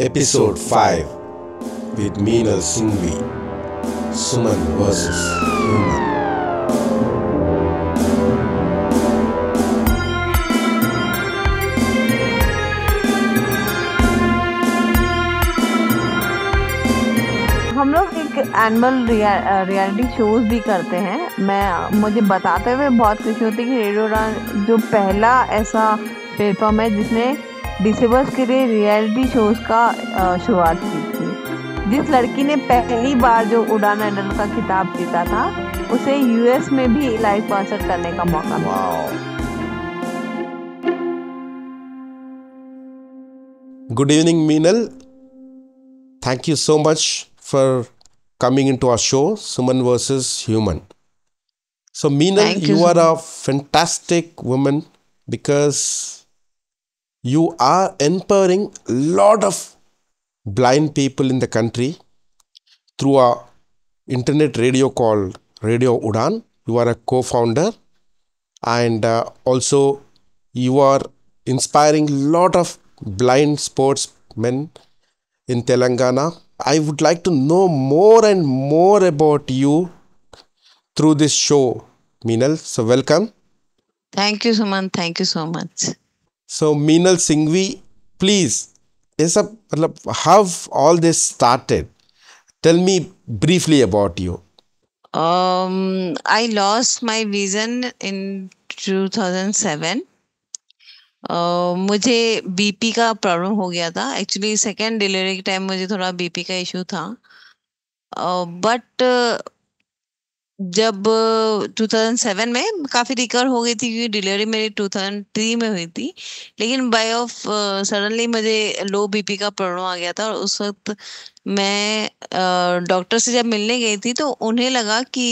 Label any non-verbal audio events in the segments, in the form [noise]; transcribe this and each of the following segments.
Episode 5 with Meenal Singhvi Suman vs. Human. हम लोग एक एनिमल रियलिटी शोज भी करते हैं मैं मुझे बताते हुए बहुत खुशी होती है कि रेडियो जो पहला ऐसा प्लेटफॉर्म है जिसने डिसेबल्स के लिए रियलिटी शोज का शुरुआत की थी जिस लड़की ने पहली बार जो उड़ान अडल का खिताब जीता था उसे यूएस में भी लाइव कॉन्सर्ट करने का मौका मिला good evening Meenal thank you so much for coming into to our show Suman versus human so Meenal you are a fantastic woman because you are empowering a lot of blind people in the country through a internet radio called Radio Udan. You are a co-founder and uh, also you are inspiring a lot of blind sportsmen in Telangana. I would like to know more and more about you through this show, Meenal. So welcome. Thank you, Suman. Thank you so much. So Meenal Singhvi, please, ये सब मतलब how all this started? Tell me briefly about you. Um, I lost my vision in 2007. Uh, मुझे BP का problem हो गया था actually second delivery के time मुझे थोड़ा बीपी का इशू था बट uh, but, uh, जब 2007 में काफी रिकवर हो गई थी क्योंकि डिलीवरी मेरी 2003 में हुई थी लेकिन बाय ऑफ सडनली मुझे लो बीपी का प्रॉब्लम आ गया था और उस वक्त मैं डॉक्टर से जब मिलने गई थी तो उन्हें लगा कि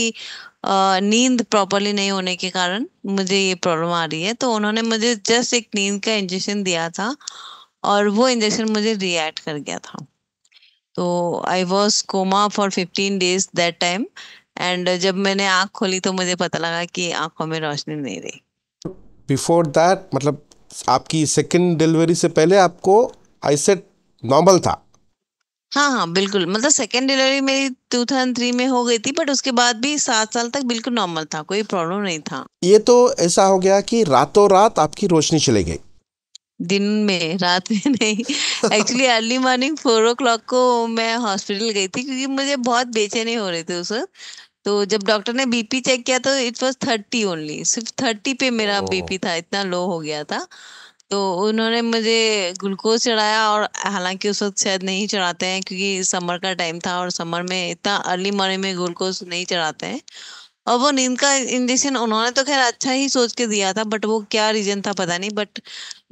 नींद प्रॉपरली नहीं होने के कारण मुझे ये प्रॉब्लम आ रही है तो उन्होंने मुझे जस्ट एक नींद का इंजेक्शन दिया था और वो इंजेक्शन मुझे रिएक्ट कर गया था तो I was coma for fifteen days that time and जब मैंने आँख खोली तो मुझे पता लगा कि आँखों में रोशनी नहीं रही बिफोर दैट मतलब आपकी सेकेंड डिलीवरी से पहले आपको आई सेट नॉर्मल था हाँ हाँ बिल्कुल मतलब सेकेंड डिलीवरी मेरी टू थाउजेंड थ्री में हो गई थी बट उसके बाद भी सात साल तक बिल्कुल नॉर्मल था कोई प्रॉब्लम नहीं था ये तो ऐसा हो गया कि रातों रात आपकी रोशनी चले गई दिन में रात में नहीं actually early morning four o'clock को मैं हॉस्पिटल गई थी क्योंकि मुझे बहुत बेचैनी हो रही थी उस वक्त तो जब डॉक्टर ने बीपी चेक किया तो इट वाज थर्टी ओनली सिर्फ थर्टी पे मेरा बीपी था इतना लो हो गया था तो उन्होंने मुझे ग्लूकोज चढ़ाया और हालांकि उस वक्त शायद नहीं चढ़ाते हैं क्योंकि समर का टाइम था और समर में इतना अर्ली मॉर्निंग में ग्लूकोज नहीं चढ़ाते हैं और वो नींद का इंजेक्शन उन्होंने तो खैर अच्छा ही सोच के दिया था बट वो क्या रीजन था पता नहीं बट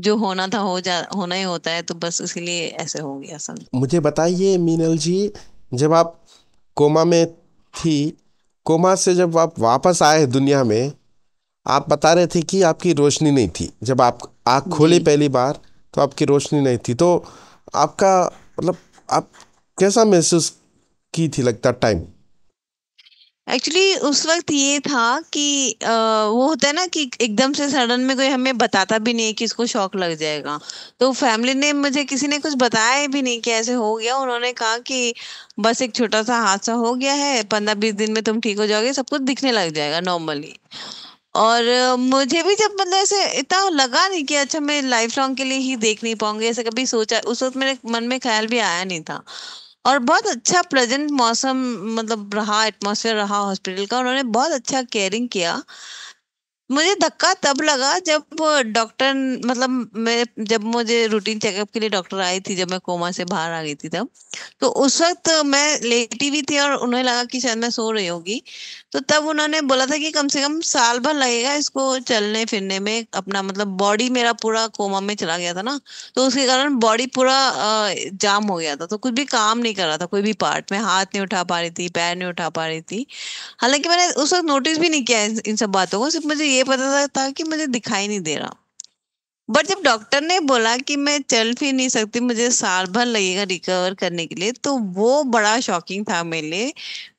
जो होना था हो जा होना ही होता है तो बस इसीलिए ऐसे हो गया सब मुझे बताइए मीनल जी जब आप कोमा में थी कोमा से जब आप वापस आए दुनिया में आप बता रहे थे कि आपकी रोशनी नहीं थी जब आप आँख खोली पहली बार तो आपकी रोशनी नहीं थी तो आपका मतलब आप कैसा महसूस की थी लगता टाइम एक्चुअली उस वक्त ये था कि आ, वो होता है ना कि एकदम से सडन में कोई हमें बताता भी नहीं कि इसको शौक लग जाएगा तो फैमिली ने मुझे किसी ने कुछ बताया भी नहीं कि ऐसे हो गया उन्होंने कहा कि बस एक छोटा सा हादसा हो गया है पंद्रह बीस दिन में तुम ठीक हो जाओगे सब कुछ दिखने लग जाएगा नॉर्मली और मुझे भी जब मतलब ऐसे इतना लगा नहीं कि अच्छा मैं लाइफ लॉन्ग के लिए ही देख नहीं पाऊंगी ऐसे कभी सोचा उस वक्त मेरे मन में ख्याल भी आया नहीं था और बहुत अच्छा प्रेजेंट मौसम मतलब रहा एटमोसफेयर रहा हॉस्पिटल का उन्होंने बहुत अच्छा केयरिंग किया मुझे धक्का तब लगा जब डॉक्टर मतलब मैं जब मुझे रूटीन चेकअप के लिए डॉक्टर आई थी जब मैं कोमा से बाहर आ गई थी तब तो उस वक्त मैं लेटी हुई थी और उन्हें लगा कि शायद मैं सो रही होगी तो तब उन्होंने बोला था कि कम से कम साल भर लगेगा इसको चलने फिरने में अपना मतलब बॉडी मेरा पूरा कोमा में चला गया था ना तो उसके कारण बॉडी पूरा जाम हो गया था तो कुछ भी काम नहीं कर रहा था कोई भी पार्ट में हाथ नहीं उठा पा रही थी पैर नहीं उठा पा रही थी हालांकि मैंने उस वक्त नोटिस भी नहीं किया इन सब बातों को सिर्फ मुझे ये पता था कि मुझे दिखाई नहीं दे रहा बट जब डॉक्टर ने बोला कि मैं चल भी नहीं सकती मुझे साल भर लगेगा रिकवर करने के लिए तो वो बड़ा शॉकिंग था मेरे लिए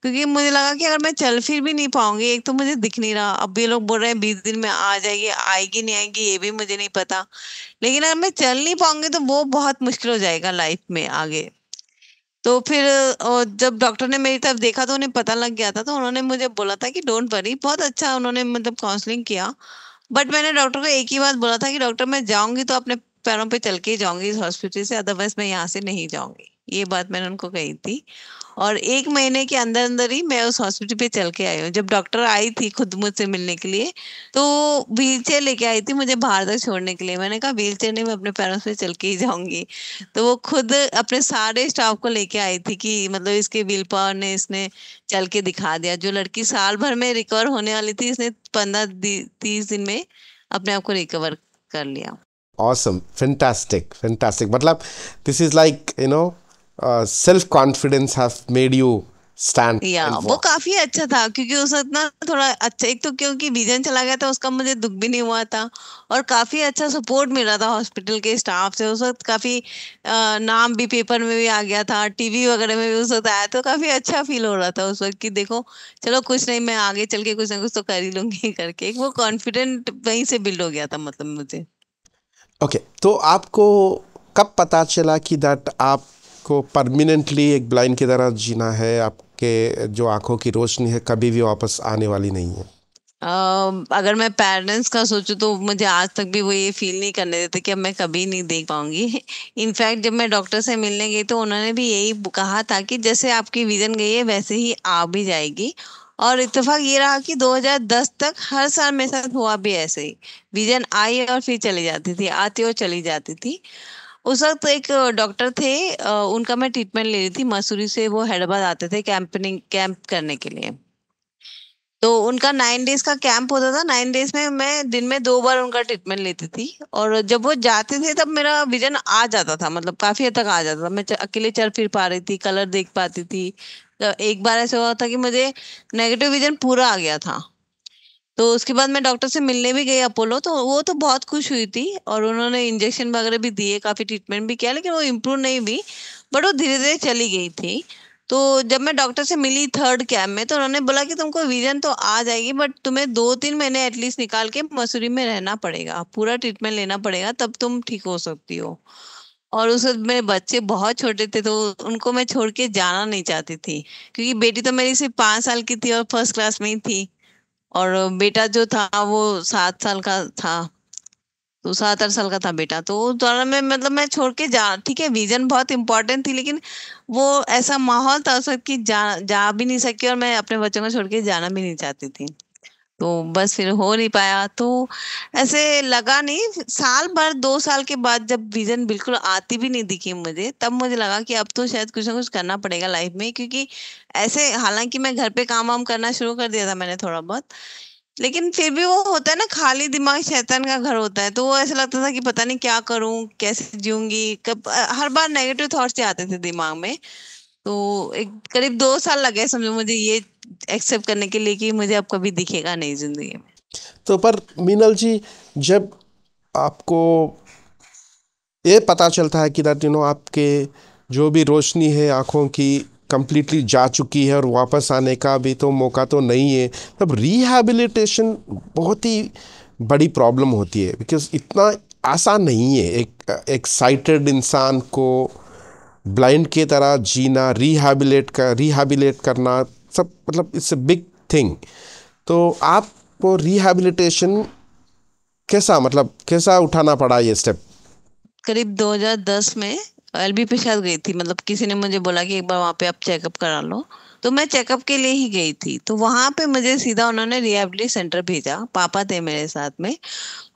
क्योंकि मुझे लगा कि अगर मैं चल फिर भी नहीं पाऊंगी एक तो मुझे दिख नहीं रहा अब ये लोग बोल रहे हैं बीस दिन में आ जाएगी आएगी नहीं आएगी ये भी मुझे नहीं पता लेकिन अगर मैं चल नहीं पाऊंगी तो वो बहुत मुश्किल हो जाएगा लाइफ में आगे तो फिर जब डॉक्टर ने मेरी तरफ देखा तो उन्हें पता लग गया था तो उन्होंने मुझे बोला था कि डोंट वरी बहुत अच्छा उन्होंने मतलब काउंसलिंग किया बट मैंने डॉक्टर को एक ही बात बोला था कि डॉक्टर मैं जाऊंगी तो अपने पैरों पे चल के ही जाऊंगी इस हॉस्पिटल से अदरवाइज मैं यहाँ से नहीं जाऊंगी ये बात मैंने उनको कही थी और एक महीने के अंदर अंदर ही मैं उस हॉस्पिटल पे चल के आई हूँ जब डॉक्टर आई थी खुद मुझसे मिलने के लिए तो व्हील चेयर लेके आई थी मुझे बाहर तक छोड़ने के लिए मैंने कहा व्हील चेयर नहीं मैं अपने पैरों से चल के ही जाऊंगी तो वो खुद अपने सारे स्टाफ को लेके आई थी कि मतलब इसके व्हील पावर ने इसने चल के दिखा दिया जो लड़की साल भर में रिकवर होने वाली थी इसने पंद्रह तीस दिन में अपने आप को रिकवर कर लिया awesome fantastic fantastic मतलब this is like you know self confidence have made you stand या वो काफी अच्छा था क्योंकि उस वक्त ना थोड़ा अच्छा एक तो क्योंकि विजन चला गया था उसका मुझे दुख भी नहीं हुआ था और काफी अच्छा सपोर्ट मिला था हॉस्पिटल के स्टाफ से उस वक्त काफी आ, uh, नाम भी पेपर में भी आ गया था टीवी वगैरह में भी उस वक्त आया तो काफी अच्छा फील हो रहा था उस वक्त की देखो चलो कुछ नहीं मैं आगे चल के कुछ ना कुछ तो कर ही लूंगी [laughs] करके वो कॉन्फिडेंट वहीं से बिल्ड हो गया था मतलब मुझे ओके okay, तो आपको कब पता चला कि दैट आप आपको परमानेंटली एक ब्लाइंड की तरह जीना है आपके जो आंखों की रोशनी है कभी भी वापस आने वाली नहीं है Uh, अगर मैं पेरेंट्स का सोचूं तो मुझे आज तक भी वो ये फील नहीं करने देते कि अब मैं कभी नहीं देख पाऊंगी इनफैक्ट जब मैं डॉक्टर से मिलने गई तो उन्होंने भी यही कहा था कि जैसे आपकी विजन गई है वैसे ही आ भी जाएगी और इतफाक ये रहा कि 2010 तक हर साल मेरे साथ हुआ भी ऐसे ही विजन आई और फिर चली जाती थी आती और चली जाती थी उस वक्त एक डॉक्टर थे उनका मैं ट्रीटमेंट ले रही थी मसूरी से वो हैदराबाद आते थे कैंपनिंग कैंप करने के लिए तो उनका नाइन डेज का कैंप होता था नाइन डेज में मैं दिन में दो बार उनका ट्रीटमेंट लेती थी और जब वो जाते थे तब मेरा विजन आ जाता था मतलब काफी हद तक आ जाता था मैं अकेले चल फिर पा रही थी कलर देख पाती थी तो एक बार ऐसा हुआ था कि मुझे नेगेटिव विजन पूरा आ गया था तो उसके बाद मैं डॉक्टर से मिलने भी गई अपोलो तो वो तो बहुत खुश हुई थी और उन्होंने इंजेक्शन वगैरह भी दिए काफ़ी ट्रीटमेंट भी किया लेकिन वो इम्प्रूव नहीं हुई बट वो धीरे धीरे चली गई थी तो जब मैं डॉक्टर से मिली थर्ड कैब में तो उन्होंने बोला कि तुमको विजन तो आ जाएगी बट तुम्हें दो तीन महीने एटलीस्ट निकाल के मसूरी में रहना पड़ेगा पूरा ट्रीटमेंट लेना पड़ेगा तब तुम ठीक हो सकती हो और उस वक्त मेरे बच्चे बहुत छोटे थे तो उनको मैं छोड़ के जाना नहीं चाहती थी क्योंकि बेटी तो मेरी सिर्फ पाँच साल की थी और फर्स्ट क्लास में ही थी और बेटा जो था वो सात साल का था तो सात आठ साल का था बेटा तो उस दौरान में मतलब मैं छोड़ के जा ठीक है विजन बहुत इंपॉर्टेंट थी लेकिन वो ऐसा माहौल था उस वक्त की जा जा भी नहीं सकी और मैं अपने बच्चों को छोड़ के जाना भी नहीं चाहती थी तो बस फिर हो नहीं पाया तो ऐसे लगा नहीं साल भर दो साल के बाद जब विजन बिल्कुल आती भी नहीं दिखी मुझे तब मुझे लगा कि अब तो शायद कुछ ना कुछ करना पड़ेगा लाइफ में क्योंकि ऐसे हालांकि मैं घर पे काम वाम करना शुरू कर दिया था मैंने थोड़ा बहुत लेकिन फिर भी वो होता है ना खाली दिमाग शैतान का घर होता है तो वो ऐसा लगता था कि पता नहीं क्या करूं कैसे जीऊंगी कब हर बार नेगेटिव थॉट्स आते थे दिमाग में तो एक करीब दो साल लगे समझो मुझे ये एक्सेप्ट करने के लिए कि मुझे अब कभी दिखेगा नहीं जिंदगी में तो पर मीनल जी जब आपको ये पता चलता है कि दैट यू नो आपके जो भी रोशनी है आँखों की कम्प्लीटली जा चुकी है और वापस आने का भी तो मौका तो नहीं है तब रिहेबिलिटेशन बहुत ही बड़ी प्रॉब्लम होती है बिकॉज इतना आसान नहीं है एक एक्साइटेड इंसान को ब्लाइंड की तरह जीना रिहेबिलेट कर रिहेबिलेट करना सब मतलब इट्स अ बिग थिंग तो आपको रिहेबिलिटेशन कैसा मतलब कैसा उठाना पड़ा ये स्टेप करीब 2010 में एल बी पे शायद गई थी मतलब किसी ने मुझे बोला कि एक बार वहाँ पे आप चेकअप करा लो तो मैं चेकअप के लिए ही गई थी तो वहाँ पे मुझे सीधा उन्होंने रिहेबिलिटी सेंटर भेजा पापा थे मेरे साथ में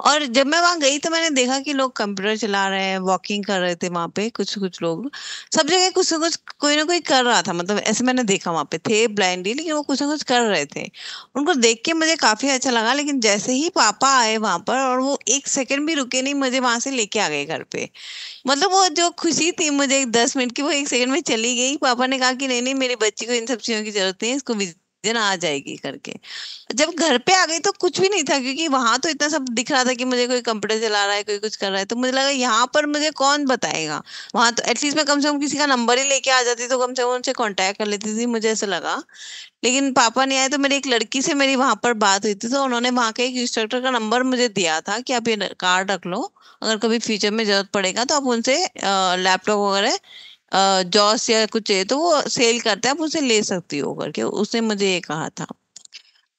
और जब मैं वहाँ गई तो मैंने देखा कि लोग कंप्यूटर चला रहे हैं वॉकिंग कर रहे थे वहाँ पे कुछ कुछ लोग सब जगह कुछ ना कुछ कोई ना कोई कर रहा था मतलब ऐसे मैंने देखा वहाँ पे थे ब्लाइंडली लेकिन वो कुछ ना कुछ कर रहे थे उनको देख के मुझे काफ़ी अच्छा लगा लेकिन जैसे ही पापा आए वहाँ पर और वो एक सेकेंड भी रुके नहीं मुझे वहाँ से लेके आ गए घर पे मतलब वो जो खुशी थी मुझे दस मिनट की वो एक सेकेंड में चली गई पापा ने कहा कि नहीं नहीं मेरी बच्ची को इन सब सब्जियों की जरूरत नहीं है इसको विजन आ जाएगी करके जब घर पे आ गई तो कुछ भी नहीं था क्योंकि वहां तो इतना सब दिख रहा था कि मुझे कोई कंप्यूटर चला रहा है कोई कुछ कर रहा है तो मुझे लगा यहाँ पर मुझे कौन बताएगा वहां तो एटलीस्ट मैं कम से कम किसी का नंबर ही लेके आ जाती तो कम से कम उनसे कॉन्टेक्ट कर लेती थी मुझे ऐसा लगा लेकिन पापा नहीं आए तो मेरी एक लड़की से मेरी वहां पर बात हुई थी तो उन्होंने वहां के एक इंस्ट्रक्टर का नंबर मुझे दिया था कि आप ये कार्ड रख लो अगर कभी फ्यूचर में जरूरत पड़ेगा तो आप उनसे लैपटॉप वगैरह जॉस या कुछ है तो वो सेल करता है आप उसे ले सकती हो करके उसने मुझे ये कहा था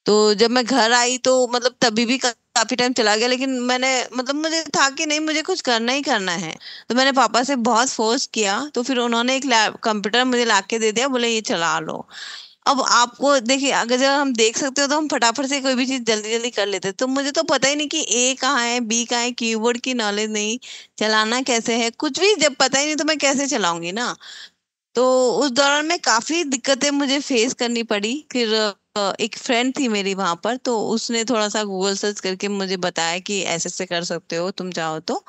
तो जब मैं घर आई तो मतलब तभी भी काफी टाइम चला गया लेकिन मैंने मतलब मुझे था कि नहीं मुझे कुछ करना ही करना है तो मैंने पापा से बहुत फोर्स किया तो फिर उन्होंने एक कंप्यूटर मुझे ला के दे दिया बोले ये चला लो अब आपको देखिए अगर जब हम देख सकते हो तो हम फटाफट से कोई भी चीज़ जल्दी जल्दी कर लेते हैं तो मुझे तो पता ही नहीं कि ए कहाँ है बी कहाँ है कीबोर्ड की नॉलेज नहीं चलाना कैसे है कुछ भी जब पता ही नहीं तो मैं कैसे चलाऊंगी ना तो उस दौरान में काफ़ी दिक्कतें मुझे फेस करनी पड़ी फिर एक फ्रेंड थी मेरी वहां पर तो उसने थोड़ा सा गूगल सर्च करके मुझे बताया कि ऐसे ऐसे कर सकते हो तुम चाहो तो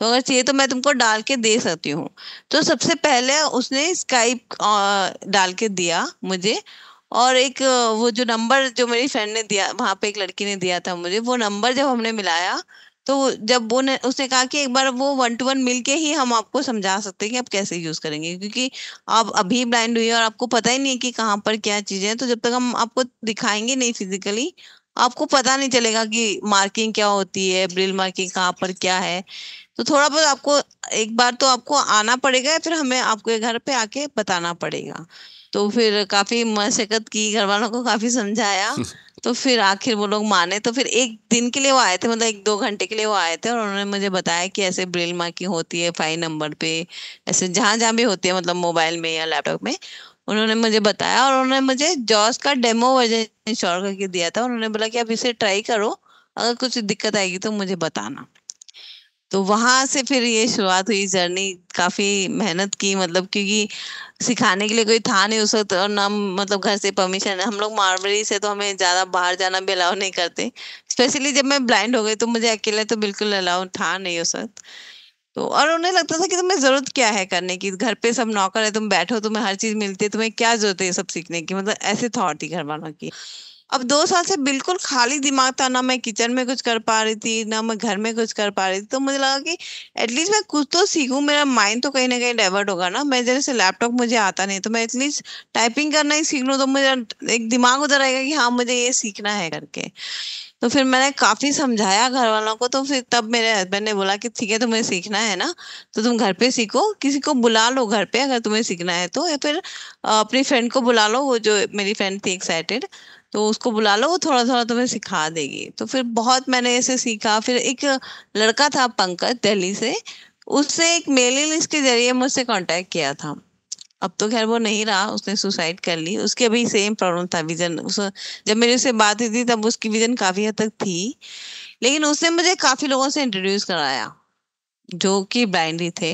तो अगर चाहिए तो मैं तुमको डाल के दे सकती हूँ तो सबसे पहले उसने स्काइप डाल के दिया मुझे और एक वो जो नंबर जो मेरी फ्रेंड ने दिया वहाँ पे एक लड़की ने दिया था मुझे वो नंबर जब हमने मिलाया तो जब वो ने उसने कहा कि एक बार वो वन टू वन मिलके ही हम आपको समझा सकते हैं कि आप कैसे यूज़ करेंगे क्योंकि आप अभी ब्लाइंड हुई है और आपको पता ही नहीं है कि कहाँ पर क्या चीज़ें हैं तो जब तक हम आपको दिखाएंगे नहीं फिजिकली आपको पता नहीं चलेगा कि मार्किंग क्या होती है ब्रिल मार्किंग कहाँ पर क्या है तो थोड़ा बहुत आपको एक बार तो आपको आना पड़ेगा फिर हमें आपको घर पे आके बताना पड़ेगा तो फिर काफी मशक्कत की घर वालों को काफी समझाया [laughs] तो फिर आखिर वो लोग माने तो फिर एक दिन के लिए वो आए थे मतलब एक दो घंटे के लिए वो आए थे और उन्होंने मुझे बताया कि ऐसे ब्रेल मार्किंग होती है फाइव नंबर पे ऐसे जहाँ जहाँ भी होती है मतलब मोबाइल में या लैपटॉप में उन्होंने मुझे बताया और उन्होंने मुझे जॉस का डेमो वर्जन इंस्टॉल करके दिया था उन्होंने बोला कि आप इसे ट्राई करो अगर कुछ दिक्कत आएगी तो मुझे बताना तो वहां से फिर ये शुरुआत हुई जर्नी काफी मेहनत की मतलब क्योंकि सिखाने के लिए कोई था नहीं उस वक्त और ना मतलब घर से परमिशन हम लोग मारवरी से तो हमें ज्यादा बाहर जाना भी अलाउ नहीं करते स्पेशली जब मैं ब्लाइंड हो गई तो मुझे अकेले तो बिल्कुल अलाउ था नहीं उस वक्त तो और उन्हें लगता था कि तुम्हें जरूरत क्या है करने की घर पे सब नौकर है तुम बैठो तुम्हें हर चीज मिलती है तुम्हें क्या जरूरत है सब सीखने की मतलब ऐसे थॉट थी घर वालों की अब दो साल से बिल्कुल खाली दिमाग था ना मैं किचन में कुछ कर पा रही थी ना मैं घर में कुछ कर पा रही थी तो मुझे लगा कि एटलीस्ट मैं कुछ तो सीखूं मेरा माइंड तो कहीं ना कहीं डाइवर्ट होगा ना मैं जैसे लैपटॉप मुझे आता नहीं तो मैं एटलीस्ट टाइपिंग करना ही सीख लूँ तो मुझे एक दिमाग उधर आएगा कि हाँ मुझे ये सीखना है करके तो फिर मैंने काफी समझाया घर वालों को तो फिर तब मेरे हस्बैंड ने बोला कि ठीक है तुम्हें सीखना है ना तो तुम घर पे सीखो किसी को बुला लो घर पे अगर तुम्हें सीखना है तो या फिर अपनी फ्रेंड को बुला लो वो जो मेरी फ्रेंड थी एक्साइटेड तो उसको बुला लो वो थोड़ा थोड़ा तुम्हें सिखा देगी तो फिर बहुत मैंने ऐसे सीखा फिर एक लड़का था पंकज दिल्ली से उससे एक मेलिंग लिस्ट के जरिए मुझसे कांटेक्ट किया था अब तो खैर वो नहीं रहा उसने सुसाइड कर ली उसके भी सेम प्रॉब्लम था विजन उस जब मेरी उससे बात हुई थी तब उसकी विजन काफ़ी हद तक थी लेकिन उसने मुझे काफ़ी लोगों से इंट्रोड्यूस कराया जो कि ही थे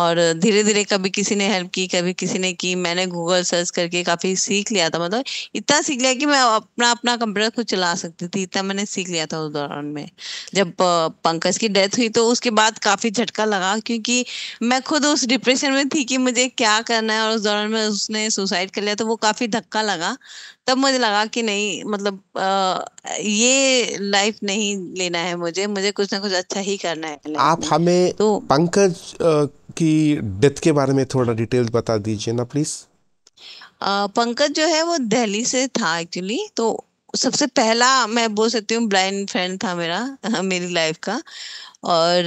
और धीरे धीरे कभी किसी ने हेल्प की कभी किसी ने की मैंने गूगल सर्च करके काफ़ी सीख लिया था मतलब इतना सीख लिया कि मैं अपना अपना कंप्यूटर खुद चला सकती थी इतना मैंने सीख लिया था उस दौरान में जब पंकज की डेथ हुई तो उसके बाद काफ़ी झटका लगा क्योंकि मैं खुद उस डिप्रेशन में थी कि मुझे क्या करना है और उस दौरान में उसने सुसाइड कर लिया तो वो काफ़ी धक्का लगा तब मुझे लगा कि नहीं मतलब आ, ये लाइफ नहीं लेना है मुझे मुझे कुछ ना कुछ अच्छा ही करना है आप हमें तो पंकज की डेथ के बारे में थोड़ा डिटेल बता दीजिए ना प्लीज पंकज जो है वो दिल्ली से था एक्चुअली तो सबसे पहला मैं बोल सकती हूँ ब्लाइंड फ्रेंड था मेरा [laughs] मेरी लाइफ का और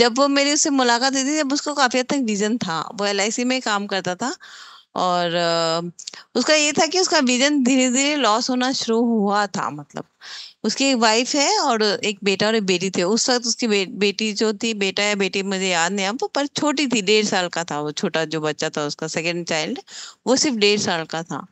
जब वो मेरी उससे मुलाकात हुई थी जब उसको काफ़ी हद तक विजन था वो एल में काम करता था और उसका ये था कि उसका विजन धीरे धीरे लॉस होना शुरू हुआ था मतलब उसकी एक वाइफ है और एक बेटा और एक बेटी थे उस वक्त उसकी बे, बेटी जो थी बेटा या बेटी मुझे याद नहीं आपको पर छोटी थी डेढ़ साल का था वो छोटा जो बच्चा था उसका सेकेंड चाइल्ड वो सिर्फ डेढ़ साल का था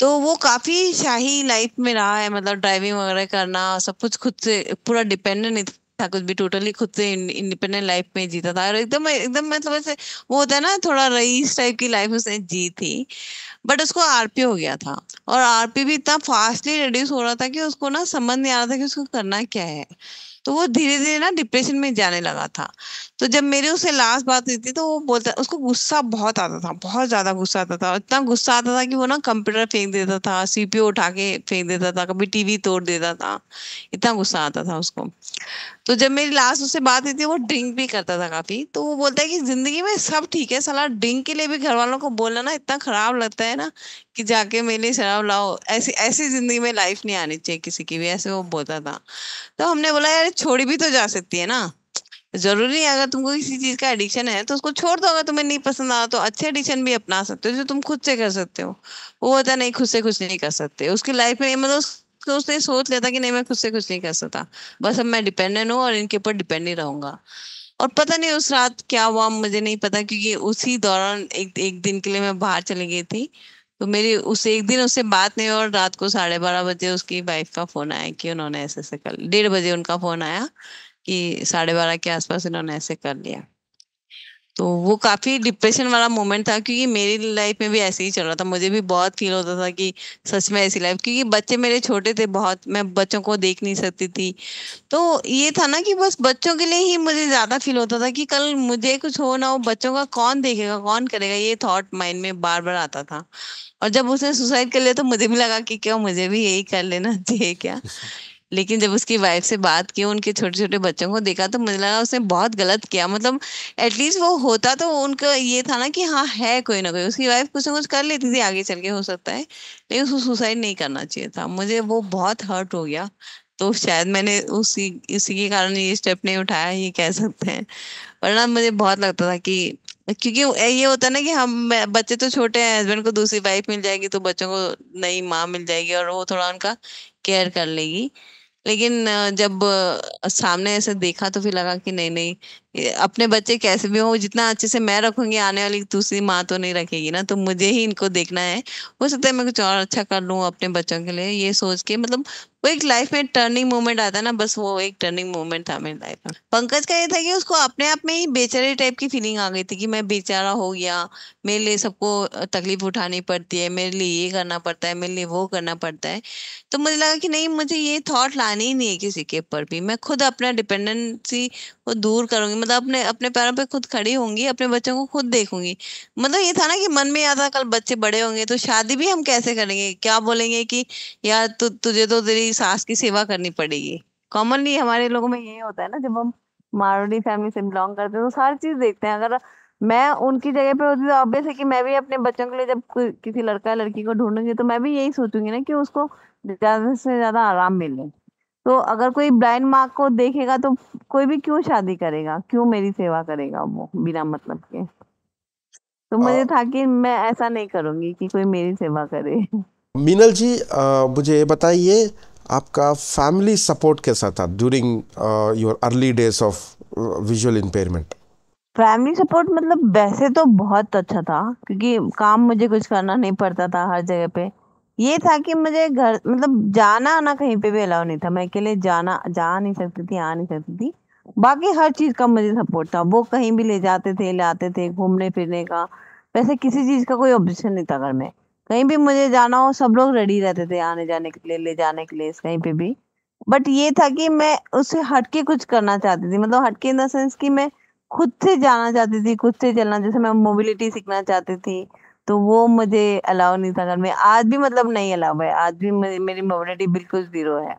तो वो काफी शाही लाइफ में रहा है मतलब ड्राइविंग वगैरह करना सब कुछ खुद से पूरा डिपेंडेंट नहीं था कुछ भी टोटली खुद से इंडिपेंडेंट लाइफ में जीता था और एकदम एकदम मतलब ऐसे वो होता है ना थोड़ा रईस टाइप की लाइफ उसने जी थी बट उसको आरपी हो गया था और आरपी भी इतना फास्टली रिड्यूस हो रहा था कि उसको ना समझ नहीं आ रहा था कि उसको करना क्या है तो वो धीरे धीरे ना डिप्रेशन में जाने लगा था तो जब मेरे उससे लास्ट बात हुई थी तो वो बोलता उसको गुस्सा बहुत आता था बहुत ज़्यादा गुस्सा आता था इतना गुस्सा आता था कि वो ना कंप्यूटर फेंक देता था सीपीयू उठा के फेंक देता था कभी टीवी तोड़ देता था इतना गुस्सा आता था उसको तो जब मेरी लास्ट उससे बात हुई थी वो ड्रिंक भी करता था काफ़ी तो वो बोलता है कि ज़िंदगी में सब ठीक है सलाह ड्रिंक के लिए भी घर वालों को बोलना ना इतना ख़राब लगता है ना कि जाके मेरे लिए शराब लाओ ऐसी ऐसी ज़िंदगी में लाइफ नहीं आनी चाहिए किसी की भी ऐसे वो बोलता था तो हमने बोला यार है छोड़ी भी तो जा सकती है ना जरूरी है अगर तुमको किसी चीज का एडिक्शन है तो उसको छोड़ दो अगर तुम्हें नहीं पसंद आ तो अच्छे एडिक्शन भी अपना सकते हो जो तुम खुद से कर सकते हो वो होता नहीं खुद से कुछ नहीं कर सकते उसकी लाइफ में मतलब तो उसने सोच लेता कि नहीं मैं खुद से कुछ नहीं कर सकता बस अब मैं डिपेंडेंट हूँ और इनके ऊपर डिपेंड ही रहूंगा और पता नहीं उस रात क्या हुआ मुझे नहीं पता क्योंकि उसी दौरान एक एक दिन के लिए मैं बाहर चली गई थी तो मेरी उस एक दिन उससे बात नहीं और रात को साढ़े बारह बजे उसकी वाइफ का फोन आया कि उन्होंने ऐसे ऐसे कर डेढ़ बजे उनका फोन आया कि साढ़े बारह के आसपास इन्होंने ऐसे कर लिया तो वो काफ़ी डिप्रेशन वाला मोमेंट था क्योंकि मेरी लाइफ में भी ऐसे ही चल रहा था मुझे भी बहुत फील होता था कि सच में ऐसी लाइफ क्योंकि बच्चे मेरे छोटे थे बहुत मैं बच्चों को देख नहीं सकती थी तो ये था ना कि बस बच्चों के लिए ही मुझे ज़्यादा फील होता था कि कल मुझे कुछ हो ना हो बच्चों का कौन देखेगा कौन करेगा ये थॉट माइंड में बार बार आता था और जब उसने सुसाइड कर लिया तो मुझे भी लगा कि क्यों मुझे भी यही कर लेना चाहिए क्या लेकिन जब उसकी वाइफ से बात की उनके छोटे छोटे बच्चों को देखा तो मुझे लगा उसने बहुत गलत किया मतलब एटलीस्ट वो होता तो उनका ये था ना कि हाँ है कोई ना कोई उसकी वाइफ कुछ ना कुछ कर लेती थी आगे चल के हो सकता है लेकिन उसको सुसाइड नहीं करना चाहिए था मुझे वो बहुत हर्ट हो गया तो शायद मैंने उसी इसी के कारण ये स्टेप नहीं उठाया ये कह सकते हैं वरना मुझे बहुत लगता था कि क्योंकि ये होता है ना कि हम बच्चे तो छोटे हैं हस्बैंड को दूसरी वाइफ मिल जाएगी तो बच्चों को नई माँ मिल जाएगी और वो थोड़ा उनका केयर कर लेगी लेकिन जब सामने ऐसे देखा तो फिर लगा कि नहीं नहीं अपने बच्चे कैसे भी हो जितना अच्छे से मैं रखूंगी आने वाली दूसरी माँ तो नहीं रखेगी ना तो मुझे ही इनको देखना है हो सकता है मैं कुछ और अच्छा कर लूँ अपने बच्चों के लिए ये सोच के मतलब वो एक लाइफ में टर्निंग मोमेंट आता है ना बस वो एक टर्निंग मोमेंट था मेरी लाइफ में पंकज का ये था कि उसको अपने आप में ही बेचारे टाइप की फीलिंग आ गई थी कि मैं बेचारा हो गया मेरे लिए सबको तकलीफ उठानी पड़ती है मेरे लिए ये करना पड़ता है मेरे लिए वो करना पड़ता है तो मुझे लगा कि नहीं मुझे ये थॉट लानी ही नहीं है किसी के ऊपर भी मैं खुद अपना डिपेंडेंसी को दूर करूंगी मतलब अपने अपने पैरों पे खुद खड़ी होंगी अपने बच्चों को खुद देखूंगी मतलब ये था ना कि मन में आता कल बच्चे बड़े होंगे तो शादी भी हम कैसे करेंगे क्या बोलेंगे कि यार तु, तुझे तो तेरी सास की सेवा करनी पड़ेगी कॉमनली हमारे लोगों में यही होता है ना जब हम मारवाड़ी फैमिली से बिलोंग करते हैं तो सारी चीज देखते हैं अगर मैं उनकी जगह पे होती तो ऑब्वियस है कि मैं भी अपने बच्चों के लिए जब किसी लड़का लड़की को ढूंढूंगी तो मैं भी यही सोचूंगी ना कि उसको ज्यादा से ज्यादा आराम मिले तो अगर कोई ब्लाइंड माँ को देखेगा तो कोई भी क्यों शादी करेगा क्यों मेरी सेवा करेगा वो बिना मतलब के तो मुझे था कि मैं ऐसा नहीं करूंगी कि कोई मेरी सेवा करे मीनल जी आ, मुझे बताइए आपका फैमिली सपोर्ट कैसा था during your early days of visual impairment family support मतलब वैसे तो बहुत अच्छा था क्योंकि काम मुझे कुछ करना नहीं पड़ता था हर जगह पे ये था कि मुझे घर मतलब जाना आना कहीं पे भी अलाउ नहीं था मैं अकेले जाना जा नहीं सकती थी आ नहीं सकती थी बाकी हर चीज का मुझे सपोर्ट था वो कहीं भी ले जाते थे लाते थे घूमने फिरने का वैसे किसी चीज का कोई ऑब्जेक्शन नहीं था घर में कहीं भी मुझे जाना हो सब लोग रेडी रहते थे आने जाने के लिए ले जाने के लिए कहीं पे भी बट ये था कि मैं उससे हटके कुछ करना चाहती थी मतलब हटके इन द सेंस कि मैं खुद से जाना चाहती थी खुद से चलना जैसे मैं मोबिलिटी सीखना चाहती थी तो वो मुझे अलाउ नहीं था घर में आज भी मतलब नहीं अलाउ है आज भी मेरी मोबिलिटी बिल्कुल जीरो है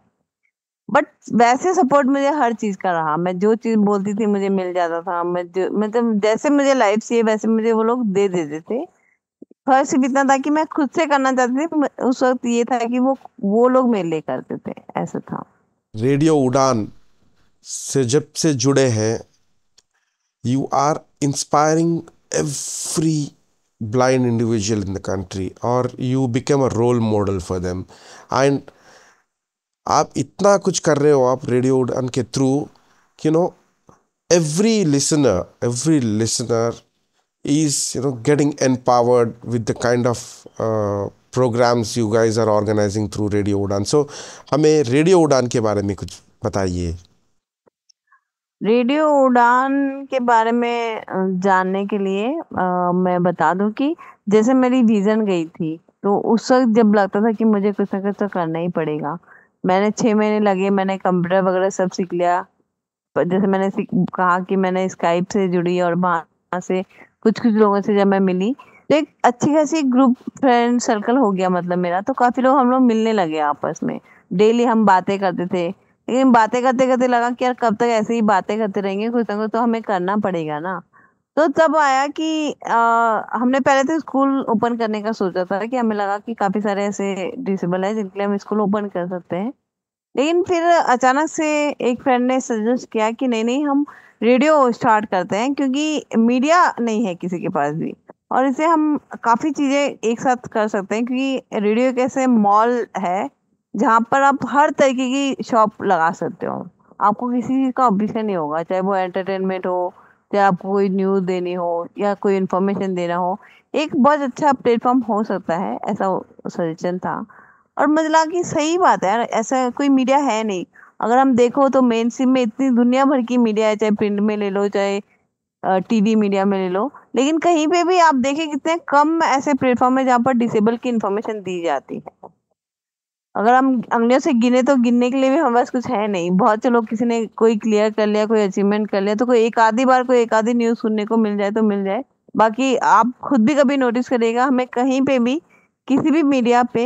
बट वैसे सपोर्ट मुझे हर चीज का रहा मैं जो चीज बोलती थी मुझे मिल जाता था मैं जो मतलब जैसे मुझे लाइफ चाहिए वैसे मुझे वो लोग दे देते थे फर्स्ट सिर्फ इतना था कि मैं खुद से करना चाहती थी उस वक्त ये था कि वो वो लोग मेरे लिए करते थे ऐसा था रेडियो उड़ान से जब से जुड़े हैं you are inspiring every blind individual in the country or you become a role model for them and आप इतना कुछ कर रहे हो आप रेडियो उड़ान के through you know every listener every listener is you know getting empowered with the kind of programmes you guys are organising through radio Udaan so हमें radio Udaan के बारे में कुछ बताइए रेडियो उड़ान के बारे में जानने के लिए आ, मैं बता दूं कि जैसे मेरी रीजन गई थी तो उस वक्त जब लगता था कि मुझे कुछ ना कुछ तो करना ही पड़ेगा मैंने छः महीने लगे मैंने कंप्यूटर वगैरह सब सीख लिया जैसे मैंने कहा कि मैंने स्काइप से जुड़ी और वहाँ से कुछ कुछ लोगों से जब मैं मिली तो एक अच्छी खासी ग्रुप फ्रेंड सर्कल हो गया मतलब मेरा तो काफ़ी लोग हम लोग मिलने लगे आपस में डेली हम बातें करते थे लेकिन बातें करते करते लगा कि यार कब तक ऐसे ही बातें करते रहेंगे कुछ ना कुछ तो हमें करना पड़ेगा ना तो तब आया कि आ, हमने पहले तो स्कूल ओपन करने का सोचा था कि हमें लगा कि काफी सारे ऐसे डिसेबल है जिनके लिए हम स्कूल ओपन कर सकते हैं लेकिन फिर अचानक से एक फ्रेंड ने सजेस्ट किया कि नहीं नहीं हम रेडियो स्टार्ट करते हैं क्योंकि मीडिया नहीं है किसी के पास भी और इसे हम काफ़ी चीज़ें एक साथ कर सकते हैं क्योंकि रेडियो कैसे ऐसे मॉल है जहाँ पर आप हर तरीके की शॉप लगा सकते हो आपको किसी चीज का ऑब्जेक्शन नहीं होगा चाहे वो एंटरटेनमेंट हो चाहे आपको कोई न्यूज देनी हो या कोई इन्फॉर्मेशन देना हो एक बहुत अच्छा प्लेटफॉर्म हो सकता है ऐसा सजेशन था और मतलब कि सही बात है ऐसा कोई मीडिया है नहीं अगर हम देखो तो मेन स्ट्रीम में इतनी दुनिया भर की मीडिया है चाहे प्रिंट में ले लो चाहे टीवी मीडिया में ले लो लेकिन कहीं पे भी आप देखें कितने कम ऐसे प्लेटफॉर्म है जहाँ पर डिसेबल की इन्फॉर्मेशन दी जाती है अगर हम अंगलियों से गिने तो गिनने के लिए भी हमारे पास कुछ है नहीं बहुत से लोग किसी ने कोई क्लियर कर लिया कोई अचीवमेंट कर लिया तो कोई एक आधी बार कोई एक आधी न्यूज़ सुनने को मिल जाए तो मिल जाए बाकी आप खुद भी कभी नोटिस करेगा हमें कहीं पे भी किसी भी मीडिया पे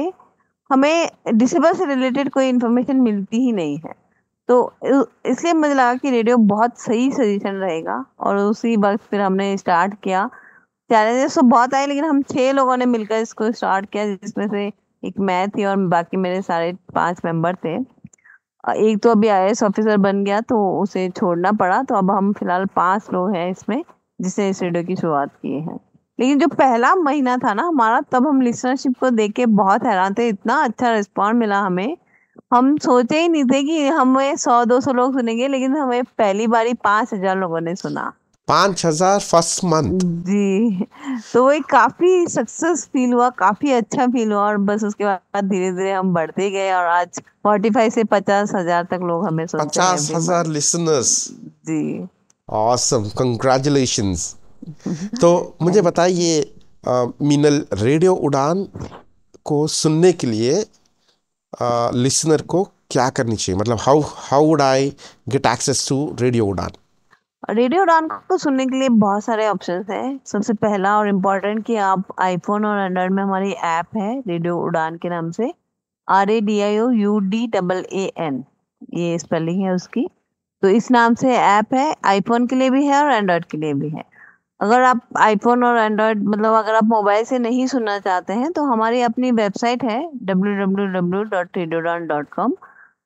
हमें डिसेबल से रिलेटेड कोई इन्फॉर्मेशन मिलती ही नहीं है तो इसलिए मुझे लगा कि रेडियो बहुत सही सजेशन रहेगा और उसी वक्त फिर हमने स्टार्ट किया चैलेंजेस तो बहुत आए लेकिन हम छः लोगों ने मिलकर इसको स्टार्ट किया जिसमें से एक मैं थी और बाकी मेरे सारे पांच मेंबर थे एक तो अभी आई ऑफिसर बन गया तो उसे छोड़ना पड़ा तो अब हम फिलहाल पांच लोग हैं इसमें जिसने इस रेडियो की शुरुआत की है लेकिन जो पहला महीना था ना हमारा तब हम लिसनरशिप को देख के बहुत हैरान थे इतना अच्छा रिस्पॉन्ड मिला हमें हम सोचे ही नहीं थे कि हमें सौ दो सौ लोग सुनेंगे लेकिन हमें पहली बार ही पांच हजार लोगों ने सुना पांच हजार फर्स्ट मंथ जी तो वो काफी सक्सेस फील हुआ काफी अच्छा फील हुआ और बस उसके बाद धीरे धीरे हम बढ़ते गए और आज फोर्टी फाइव से पचास हजार तक लोग हमें पचास हजार लिसनर्स जी ऑसम कंग्रेचुलेशन [laughs] तो मुझे बताइए मीनल रेडियो उड़ान को सुनने के लिए लिसनर को क्या करनी चाहिए मतलब how how would I get access to radio Udaan radio डॉन हाँ। को सुनने के लिए बहुत सारे ऑप्शन हैं सबसे पहला और इम्पोर्टेंट कि आप आईफोन और एंड्रॉयड में हमारी ऐप है रेडियो उड़ान के नाम से R A D I O U D double A N ये स्पेलिंग है उसकी तो इस नाम से ऐप है आईफोन के लिए भी है और एंड्रॉयड के लिए भी है अगर आप आईफोन और एंड्रॉयड मतलब अगर आप मोबाइल से नहीं सुनना चाहते हैं तो हमारी अपनी वेबसाइट है W W W dot radio dot com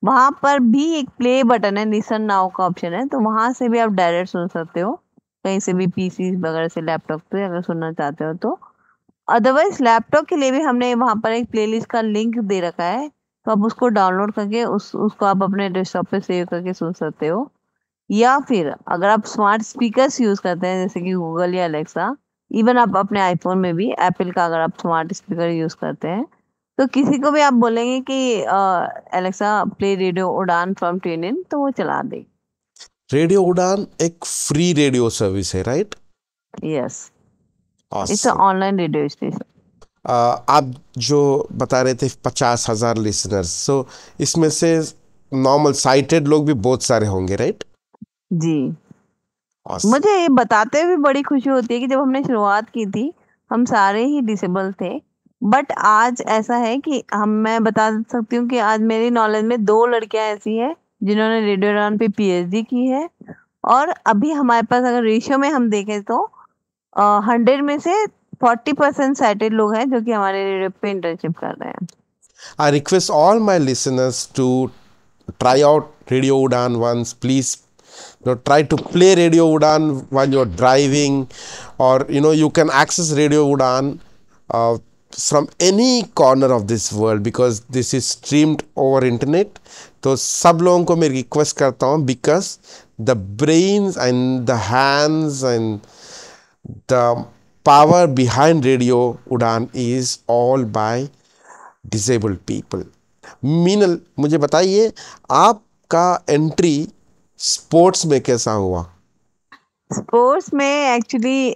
वहां पर भी एक प्ले बटन है लिसन नाउ का ऑप्शन है तो वहां से भी आप डायरेक्ट सुन सकते हो कहीं से भी पीसी वगैरह से लैपटॉप से अगर सुनना चाहते हो तो अदरवाइज लैपटॉप के लिए भी हमने वहाँ पर एक प्लेलिस्ट का लिंक दे रखा है तो आप उसको डाउनलोड करके उस उसको आप अपने डेस्कटॉप पे सेव करके सुन सकते हो या फिर अगर आप स्मार्ट स्पीकर्स यूज़ करते हैं जैसे कि गूगल या अलेक्सा इवन आप अपने आईफोन में भी एप्पल का अगर आप स्मार्ट स्पीकर यूज़ करते हैं तो किसी को भी आप बोलेंगे कि Alexa play radio Udaan from TuneIn तो वो चला दे रेडियो उड़ान एक फ्री रेडियो सर्विस है right yes it's online radio station आप जो बता रहे थे पचास हजार लिसनर्स सो so, इसमें से नॉर्मल साइटेड लोग भी बहुत सारे होंगे राइट जी awesome. मुझे ये बताते हुए बड़ी खुशी होती है कि जब हमने शुरुआत की थी हम सारे ही डिसेबल थे बट आज ऐसा है कि हम मैं बता सकती हूँ कि आज मेरी नॉलेज में दो लड़कियां ऐसी हैं जिन्होंने रेडियो रेडियोडॉन पे पीएचडी की है और अभी हमारे पास अगर रेशियो में हम देखें तो हंड्रेड में से फोर्टी परसेंट सैटेड लोग हैं जो कि हमारे रेडियो पे इंटर्नशिप कर रहे हैं I request all my listeners to try out radio Udaan once please you know, try to play Radio Udan while you're driving, or you know, you can access Radio Udan uh, from any corner of this world because this is streamed over internet तो सब लोगों को मैं request करता हूँ because the brains and the hands and the power behind radio Udaan is all by disabled people Meenal मुझे बताइए आपका एंट्री स्पोर्ट्स में कैसा हुआ स्पोर्ट्स में एक्चुअली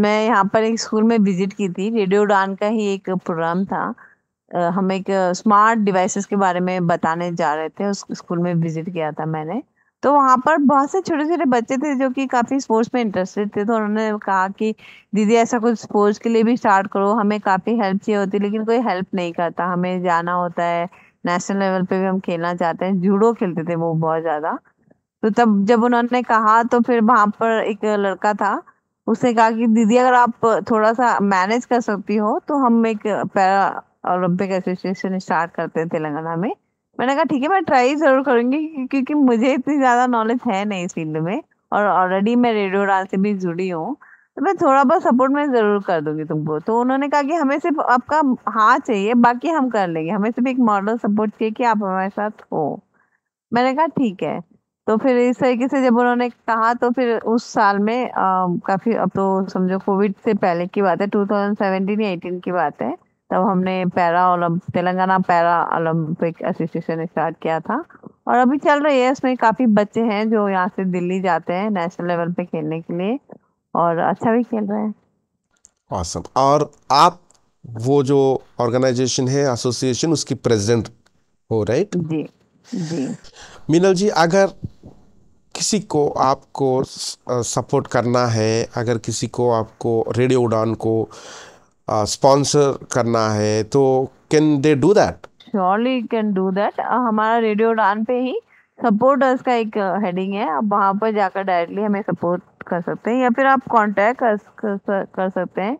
मैं यहाँ पर एक स्कूल में विजिट की थी रेडियो उड़ान का ही एक प्रोग्राम था Uh, हम एक स्मार्ट uh, डिवाइसेस के बारे में बताने जा रहे थे उस स्कूल में विजिट किया था मैंने तो वहाँ पर बहुत से छोटे छोटे बच्चे थे जो कि काफ़ी स्पोर्ट्स में इंटरेस्टेड थे तो उन्होंने कहा कि दीदी ऐसा कुछ स्पोर्ट्स के लिए भी स्टार्ट करो हमें काफ़ी हेल्प चाहिए होती लेकिन कोई हेल्प नहीं करता हमें जाना होता है नेशनल लेवल पे भी हम खेलना चाहते हैं जूडो खेलते थे वो बहुत ज़्यादा तो तब जब उन्होंने कहा तो फिर वहां पर एक लड़का था उसने कहा कि दीदी अगर आप थोड़ा सा मैनेज कर सकती हो तो हम एक पैरा ओलंपिक एसोसिएशन स्टार्ट करते हैं तेलंगाना में मैंने कहा ठीक है मैं ट्राई जरूर करूंगी क्योंकि मुझे इतनी ज्यादा नॉलेज है नहीं इस फील्ड में और ऑलरेडी मैं रेडियो डांस से भी जुड़ी हूँ तो मैं थोड़ा बहुत सपोर्ट मैं जरूर कर दूंगी तुमको तो उन्होंने कहा कि हमें सिर्फ आपका हाँ चाहिए बाकी हम कर लेंगे हमें सिर्फ एक मॉडल सपोर्ट चाहिए कि आप हमारे साथ हो मैंने कहा ठीक है तो फिर इस तरीके से जब उन्होंने कहा तो फिर उस साल में आ, काफी अब तो समझो कोविड से पहले की बात है 2017 या 18 की बात है तब हमने para Olympic Telangana para Olympic association start किया था और अभी चल रही है इसमें काफी बच्चे हैं जो यहाँ से दिल्ली जाते हैं नेशनल लेवल पे खेलने के लिए और अच्छा भी खेल रहे हैं awesome. और आप वो जो ऑर्गेनाइजेशन है एसोसिएशन उसकी प्रेसिडेंट हो राइट right? जी जी मिनल जी अगर किसी को आपको सपोर्ट करना है अगर किसी को आपको रेडियो उड़ान को स्पॉन्सर करना है तो can they do that surely can do that हमारा रेडियो उड़ान पे ही सपोर्टर्स का एक हेडिंग है आप वहाँ पर जाकर डायरेक्टली हमें सपोर्ट कर सकते हैं या फिर आप कांटेक्ट कर, कर, कर सकते हैं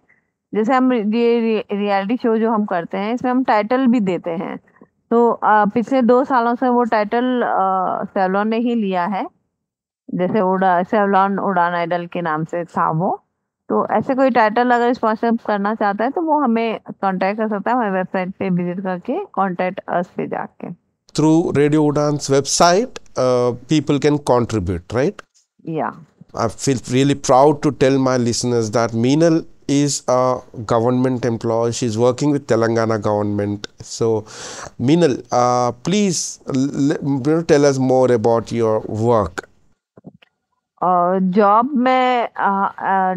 जैसे हम ये रियलिटी शो जो हम करते हैं इसमें हम टाइटल भी देते हैं तो आ, पिछले दो सालों से वो टाइटल सेवलॉन ने ही लिया है जैसे उड़ा सेवलॉन उड़ान आइडल के नाम से था वो तो ऐसे कोई टाइटल अगर स्पॉन्सर करना चाहता है तो वो हमें कांटेक्ट कर सकता है हमारी वेबसाइट पे विजिट करके कांटेक्ट अस पे जाके through radio Udaan website people can can write या yeah i feel really proud to tell my listeners that meenal is a government employee. She's working with Telangana government. So, minal uh, please tell us more about your work. Uh, job mein, uh, uh,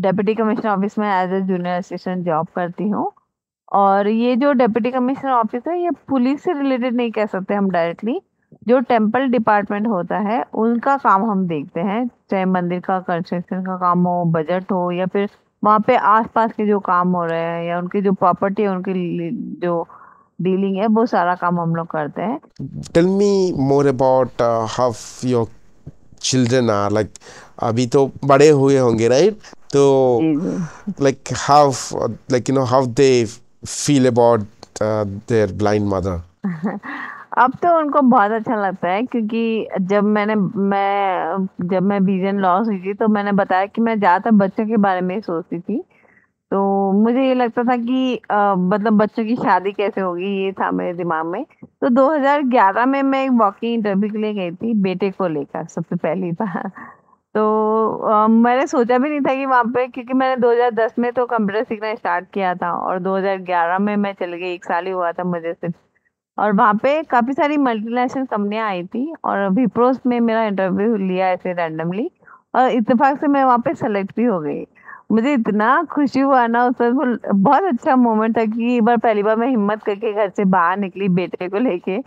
deputy commissioner office mein as a junior assistant job karti hu. और ये जो deputy commissioner office है ये police से related नहीं कह सकते हम डायरेक्टली जो टेम्पल डिपार्टमेंट होता है उनका काम हम देखते हैं चाहे मंदिर का कंस्ट्रक्शन का काम हो बजट हो या फिर वहाँ पे आसपास के जो काम हो रहे हैं या उनकी जो प्रॉपर्टी है उनकी जो डीलिंग है वो सारा काम हम लोग करते हैं tell me more about half your children are like अभी तो बड़े हुए होंगे राइट तो like half like you know how they feel about their blind mother अब तो उनको बहुत अच्छा लगता है क्योंकि जब मैंने मैं जब मैं विजन लॉस हुई थी तो मैंने बताया कि मैं ज़्यादातर बच्चों के बारे में सोचती थी तो मुझे ये लगता था कि आ, मतलब बच्चों की शादी कैसे होगी ये था मेरे दिमाग में तो 2011 में मैं एक वॉकिंग इंटरव्यू के लिए गई थी बेटे को लेकर सबसे पहली [laughs] बार तो आ, मैंने सोचा भी नहीं था कि वहाँ पे क्योंकि मैंने 2010 में तो कंप्यूटर सीखना स्टार्ट किया था और 2011 में मैं चली गई एक साल ही हुआ था मुझे सिर्फ और वहाँ पे काफी सारी मल्टीनेशनल कंपनियां आई थी और विप्रोस में मेरा इंटरव्यू लिया ऐसे रैंडमली और इतफाक से मैं वहाँ पे सेलेक्ट भी हो गई मुझे इतना खुशी हुआ ना उस वक्त बहुत अच्छा मोमेंट था कि एक बार पहली बार मैं हिम्मत करके घर से बाहर निकली बेटे को लेके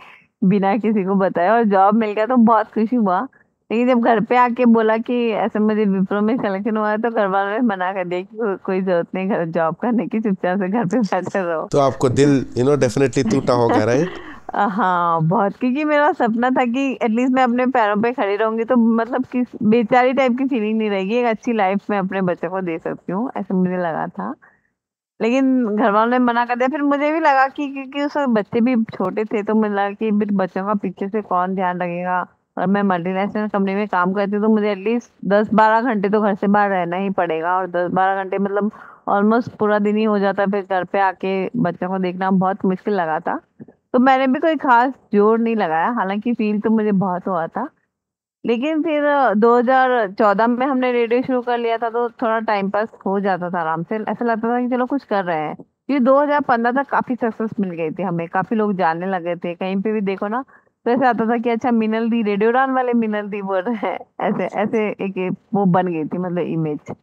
बिना किसी को बताया और जॉब मिल गया तो बहुत खुशी हुआ लेकिन जब घर पे आके बोला कि ऐसे मुझे विप्रो में सिलेक्शन हुआ है तो घर वालों ने मना कर दिया कि को, कोई जरूरत नहीं घर जॉब करने की चुपचाप से घर पे बैठे रहो तो आपको दिल यू नो डेफिनेटली टूटा होगा राइट [laughs] हाँ बहुत क्योंकि मेरा सपना था कि एटलीस्ट मैं अपने पैरों पे खड़ी रहूंगी तो मतलब किस बेचारी टाइप की फीलिंग नहीं रहेगी एक अच्छी लाइफ में अपने बच्चों को दे सकती हूँ ऐसा मुझे लगा था लेकिन घर वालों ने मना कर दिया फिर मुझे भी लगा कि क्योंकि उस बच्चे भी छोटे थे तो मुझे लगा कि बच्चों का पीछे से कौन ध्यान रखेगा और मैं मल्टीनेशनल कंपनी में काम करती हूँ तो मुझे एटलीस्ट दस बारह घंटे तो घर से बाहर रहना ही पड़ेगा और दस बारह घंटे मतलब ऑलमोस्ट पूरा दिन ही हो जाता है फिर घर पे आके बच्चों को देखना बहुत मुश्किल लगा था तो मैंने भी कोई खास जोर नहीं लगाया हालांकि फील तो मुझे बहुत हुआ था लेकिन फिर 2014 में हमने रेडियो शुरू कर लिया था तो थोड़ा टाइम पास हो जाता था आराम से ऐसा लगता था कि चलो कुछ कर रहे हैं क्योंकि 2015 तक काफी सक्सेस मिल गई थी हमें काफी लोग जानने लगे थे कहीं पे भी देखो ना तो ऐसा आता था कि अच्छा मिनल दी रेडियो वाले मिनल दी बोल रहे हैं ऐसे ऐसे एक, एक वो बन गई थी मतलब इमेज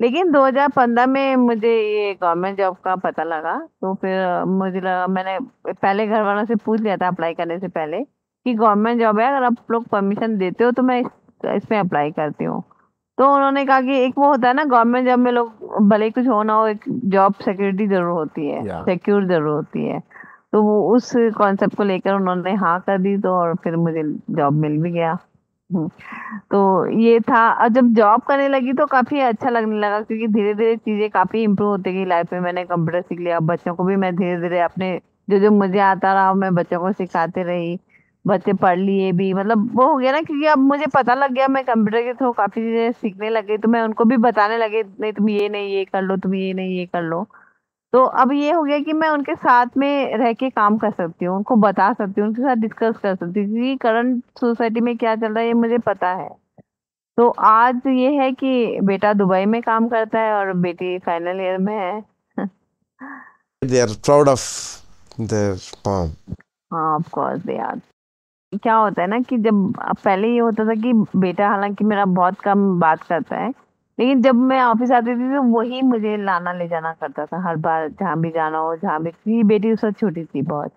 लेकिन 2015 में मुझे ये गवर्नमेंट जॉब का पता लगा तो फिर मुझे लगा मैंने पहले घर वालों से पूछ लिया था अप्लाई करने से पहले कि गवर्नमेंट जॉब है अगर आप लोग परमिशन देते हो तो मैं इस, इसमें अप्लाई करती हूँ तो उन्होंने कहा कि एक वो होता है ना गवर्नमेंट जॉब में लोग भले कुछ हो ना हो एक जॉब सिक्योरिटी जरूर होती है सिक्योर जरूर होती है तो वो उस कॉन्सेप्ट को लेकर उन्होंने हाँ कर दी तो और फिर मुझे जॉब मिल भी गया हम्म। तो ये था और जब जॉब करने लगी तो काफी अच्छा लगने लगा क्योंकि धीरे धीरे चीजें काफी इम्प्रूव होती गई लाइफ में मैंने कंप्यूटर सीख लिया बच्चों को भी मैं धीरे धीरे अपने जो जो मुझे आता रहा मैं बच्चों को सिखाते रही बच्चे पढ़ लिए भी मतलब वो हो गया ना क्योंकि अब मुझे पता लग गया मैं कंप्यूटर के थ्रू काफी चीजें सीखने लगी तो मैं उनको भी बताने लगी नहीं तुम ये नहीं ये कर लो तुम ये नहीं ये कर लो तो अब ये हो गया कि मैं उनके साथ में रह के काम कर सकती हूँ उनको बता सकती हूँ उनके साथ डिस्कस कर सकती हूँ क्योंकि करंट सोसाइटी में क्या चल रहा है ये मुझे पता है तो आज ये है कि बेटा दुबई में काम करता है और बेटी फाइनल ईयर में है they are proud of their mom हां ऑफ कोर्स दे आर क्या होता है ना कि जब पहले ये होता था कि बेटा हालांकि मेरा बहुत कम बात करता है लेकिन जब मैं ऑफिस आती थी तो वही मुझे लाना ले जाना करता था हर बार जहाँ भी जाना हो जहाँ भी मेरी बेटी उस वक्त छोटी थी बहुत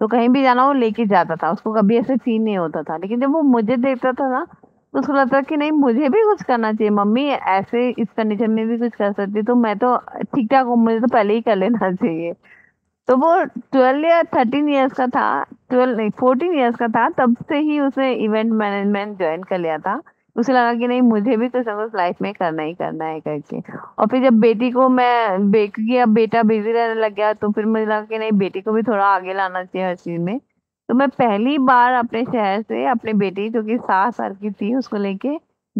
तो कहीं भी जाना हो लेके जाता था उसको कभी ऐसे सीन नहीं होता था लेकिन जब वो मुझे देखता था ना तो उसको लगता कि नहीं मुझे भी कुछ करना चाहिए मम्मी ऐसे इस कंडीशन में भी कुछ कर सकती तो मैं तो ठीक ठाक हूँ मुझे तो पहले ही कर लेना [laughs] चाहिए तो वो ट्वेल्व या थर्टीन ईयर्स का था ट्वेल्व नहीं फोर्टीन ईयर्स का था तब से ही उसने इवेंट मैनेजमेंट ज्वाइन कर लिया था उसे लगा कि नहीं मुझे भी तो सब लाइफ में करना ही करना है करके और फिर जब बेटी को मैं बेक अब बेटा बिजी रहने लग गया तो फिर मुझे लगा कि नहीं बेटी को भी थोड़ा आगे लाना चाहिए हर चीज़ में तो मैं पहली बार अपने शहर से अपनी बेटी जो कि सात साल की थी उसको लेके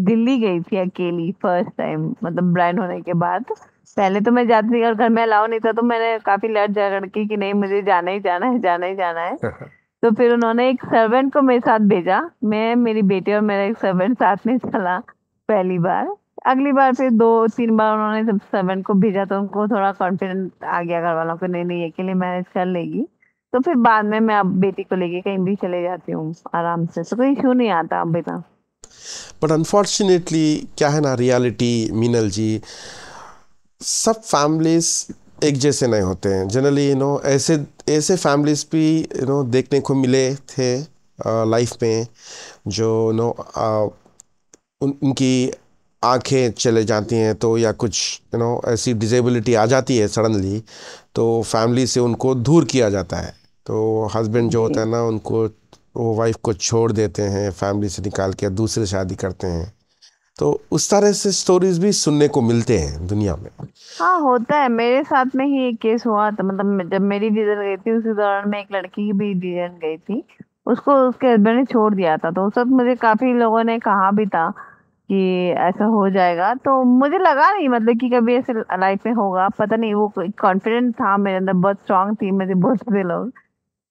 दिल्ली गई थी अकेली फर्स्ट टाइम मतलब ब्रांड होने के बाद पहले तो मैं जाती थी और घर में अलाउ नहीं था तो मैंने काफी लड़ झगड़ की कि नहीं मुझे जाना ही जाना है जाना ही जाना है [laughs] हाँ, हाँ। तो फिर उन्होंने एक सर्वेंट को मेरे साथ भेजा मैं मेरी बेटी और मेरा एक सर्वेंट साथ में चला पहली बार अगली बार फिर दो तीन बार उन्होंने जब सर्वेंट को भेजा तो उनको थोड़ा कॉन्फिडेंट आ गया घर वालों को नहीं नहीं ये के लिए मैनेज कर लेगी तो फिर बाद में मैं अब बेटी को लेके कहीं भी चले जाती हूँ आराम से तो कोई इशू नहीं आता अब बेटा बट अनफॉर्चुनेटली क्या है ना रियलिटी मीनल जी सब फैमिलीज एक जैसे नहीं होते हैं जनरली यू नो ऐसे ऐसे फैमिलीज भी यू नो देखने को मिले थे लाइफ में जो नो उन, उनकी आंखें चले जाती हैं तो या कुछ यू नो ऐसी डिजेबिलिटी आ जाती है सडनली तो फैमिली से उनको दूर किया जाता है तो हस्बैंड जो होता है ना उनको वो वाइफ को छोड़ देते हैं फैमिली से निकाल के दूसरे शादी करते हैं तो उस तरह से स्टोरीज भी सुनने को मिलते हैं दुनिया में हाँ होता है मेरे साथ में ही एक केस हुआ था मतलब जब मेरी डिजन गई थी उसी दौरान में एक लड़की की भी डिजन गई थी उसको उसके हस्बैंड ने छोड़ दिया था तो उस वक्त मुझे काफी लोगों ने कहा भी था कि ऐसा हो जाएगा तो मुझे लगा नहीं मतलब कि कभी ऐसे लाइफ में होगा पता नहीं वो कॉन्फिडेंट था मेरे अंदर बहुत स्ट्रांग थी मुझे बहुत से लोग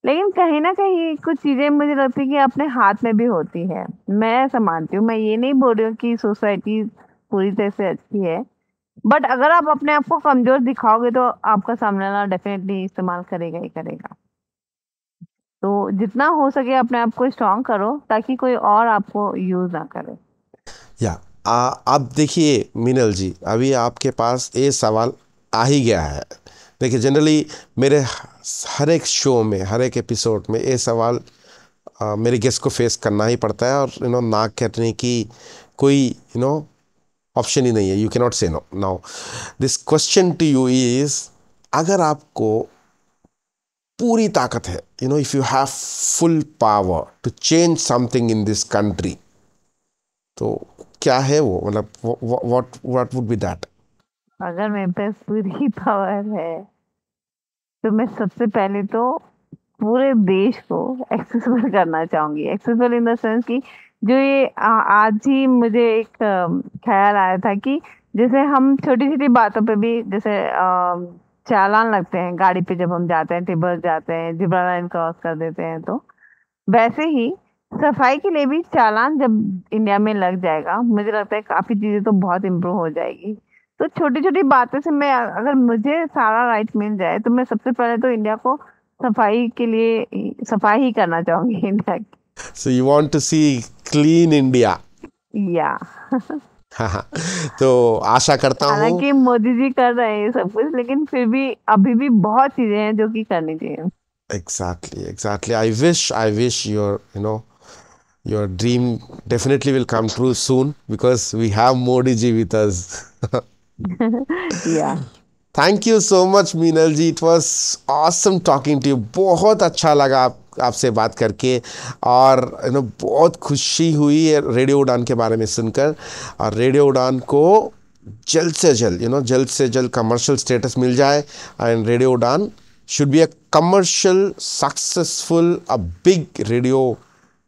लेकिन कहीं ना कहीं कुछ चीज़ें मुझे लगती है कि अपने हाथ में भी होती है मैं ऐसा मानती हूँ मैं ये नहीं बोल रही हूँ कि सोसाइटी पूरी तरह से अच्छी है बट अगर आप अपने आप को कमज़ोर दिखाओगे तो आपका सामने वाला डेफिनेटली इस्तेमाल करेगा ही करेगा तो जितना हो सके अपने आप को स्ट्रांग करो ताकि कोई और आपको यूज़ ना करे या आ, आप देखिए मिनल जी अभी आपके पास ये सवाल आ ही गया है देखिए जनरली मेरे हर एक शो में हर एक एपिसोड में ये सवाल आ, मेरे गेस्ट को फेस करना ही पड़ता है और यू नो ना कहने की कोई यू नो ऑप्शन ही नहीं है you can not say no now this question to you is अगर आपको पूरी ताकत है you know if you have full power to change something in this country तो क्या है वो मतलब what what would be that अगर मेरे पे पूरी पावर है तो मैं सबसे पहले तो पूरे देश को एक्सेसिबल करना चाहूंगी एक्सेसिबल इन द सेंस कि जो ये आ, आज ही मुझे एक ख्याल आया था कि जैसे हम छोटी छोटी बातों पे भी जैसे चालान लगते हैं गाड़ी पे जब हम जाते हैं टिबर जाते हैं जिब्रा लाइन क्रॉस कर देते हैं तो वैसे ही सफाई के लिए भी चालान जब इंडिया में लग जाएगा मुझे लगता है काफ़ी चीज़ें तो बहुत इम्प्रूव हो जाएगी तो छोटी छोटी बातें से मैं अगर मुझे सारा राइट मिल जाए तो मैं सबसे पहले तो इंडिया को सफाई के लिए सफाई ही करना चाहूंगी इंडिया [laughs] की so you want to see clean India या तो आशा करता हूँ हालांकि मोदी जी कर रहे हैं सब कुछ लेकिन फिर भी अभी भी बहुत चीजें हैं जो कि करनी चाहिए exactly exactly i wish i wish your you know your dream definitely will come true soon because we have modi ji with us [laughs] thank you so much Meenal ji it was awesome talking to you बहुत अच्छा लगा आप आपसे बात करके और you know बहुत खुशी हुई रेडियो उड़ान के बारे में सुनकर और रेडियो उड़ान को जल्द से जल्द यू नो जल्द से जल्द कमर्शियल स्टेटस मिल जाए and radio Udaan should be a commercial successful a big radio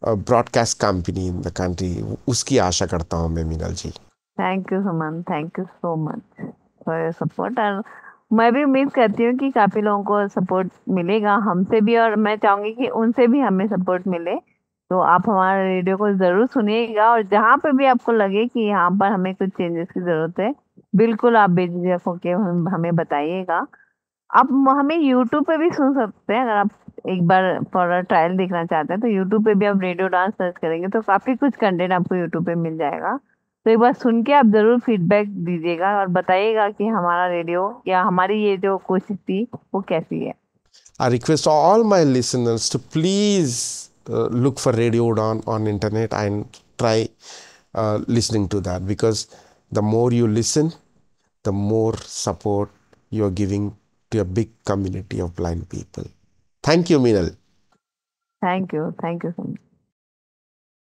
broadcast company in the country उसकी आशा करता हूँ मैं Meenal ji thank you Suman thank you so much for your support और मैं भी उम्मीद करती हूँ कि काफ़ी लोगों को सपोर्ट मिलेगा हमसे भी और मैं चाहूँगी कि उनसे भी हमें सपोर्ट मिले तो आप हमारे रेडियो को ज़रूर सुनिएगा और जहाँ पे भी आपको लगे कि यहाँ पर हमें कुछ चेंजेस की ज़रूरत है बिल्कुल आप बेझिझक होके हम, हमें बताइएगा आप हमें यूट्यूब पे भी सुन सकते हैं अगर आप एक बार फॉर ट्रायल देखना चाहते हैं तो यूट्यूब पे भी आप रेडियो डांस सर्च करेंगे तो काफ़ी कुछ कंटेंट आपको यूट्यूब पे मिल जाएगा तो एक बार सुन के आप जरूर फीडबैक दीजिएगा और बताइएगा कि हमारा रेडियो या हमारी ये जो कोशिश थी वो कैसी है I request all my listeners to please look for radio Udaan on internet and try listening to that because the more you listen the more support you are giving to a big community of blind people thank you Meenal thank you thank you so much